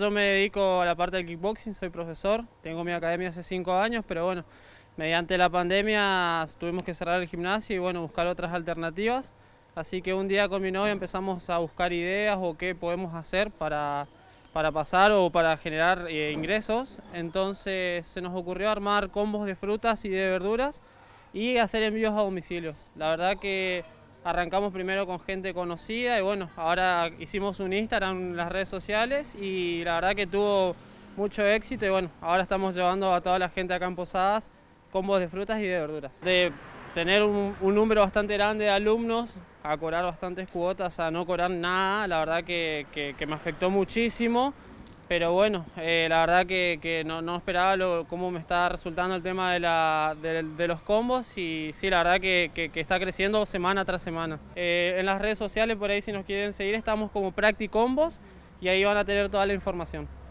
Yo me dedico a la parte del kickboxing, soy profesor, tengo mi academia hace cinco años, pero bueno, mediante la pandemia tuvimos que cerrar el gimnasio y bueno, buscar otras alternativas. Así que un día con mi novia empezamos a buscar ideas o qué podemos hacer para, para pasar o para generar eh, ingresos. Entonces se nos ocurrió armar combos de frutas y de verduras y hacer envíos a domicilios. La verdad que arrancamos primero con gente conocida y bueno, ahora hicimos un Instagram en las redes sociales y la verdad que tuvo mucho éxito y bueno, ahora estamos llevando a toda la gente acá en Posadas combos de frutas y de verduras. De tener un, número bastante grande de alumnos, a cobrar bastantes cuotas, a no cobrar nada, la verdad que me afectó muchísimo pero bueno, eh, la verdad que, no, esperaba cómo me está resultando el tema de, los combos y sí, la verdad que, está creciendo semana tras semana. Eh, en las redes sociales, por ahí si nos quieren seguir, estamos como Practicombos y ahí van a tener toda la información.